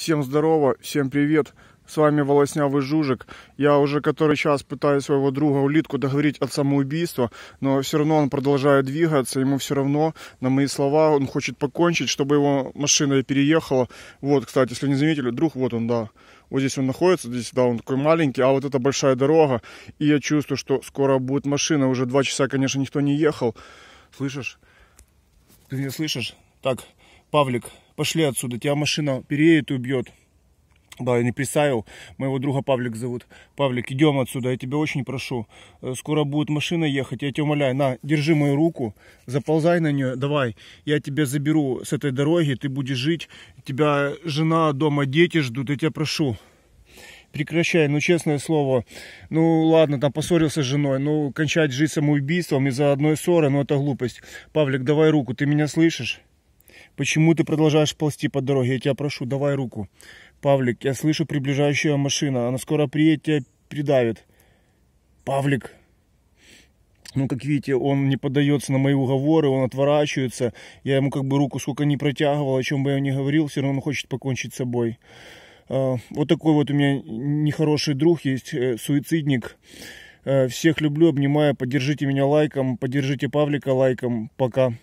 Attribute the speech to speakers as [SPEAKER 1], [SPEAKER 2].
[SPEAKER 1] Всем здорово, всем привет. С вами Волоснявый Жужик. Я уже который час пытаюсь своего друга улитку договорить от самоубийства, но все равно он продолжает двигаться, ему все равно на мои слова, он хочет покончить, чтобы его машина переехала. Вот, кстати, если не заметили, друг, вот он, да. Вот здесь он находится, здесь, да, он такой маленький, а вот это большая дорога. И я чувствую, что скоро будет машина. Уже два часа, конечно, никто не ехал. Слышишь? Ты меня слышишь? Так, Павлик, пошли отсюда, тебя машина переедет и убьет. Да, я не представил. Моего друга Павлик зовут. Павлик, идем отсюда, я тебя очень прошу. Э, скоро будет машина ехать, я тебя умоляю. На, держи мою руку, заползай на нее, давай. Я тебя заберу с этой дороги, ты будешь жить. Тебя жена, дома, дети ждут, я тебя прошу. Прекращай, ну честное слово, ну ладно, там поссорился с женой, ну кончать жить самоубийством из-за одной ссоры, ну это глупость. Павлик, давай руку, ты меня слышишь? Почему ты продолжаешь ползти по дороге? Я тебя прошу, давай руку. Павлик, я слышу приближающая машина. Она скоро приедет, тебя придавит. Павлик, ну, как видите, он не поддается на мои уговоры, он отворачивается. Я ему как бы руку сколько не протягивал, о чем бы я ни говорил, все равно он хочет покончить с собой. А, вот такой вот у меня нехороший друг есть, э, суицидник. Э, всех люблю, обнимаю, поддержите меня лайком, поддержите Павлика лайком. Пока.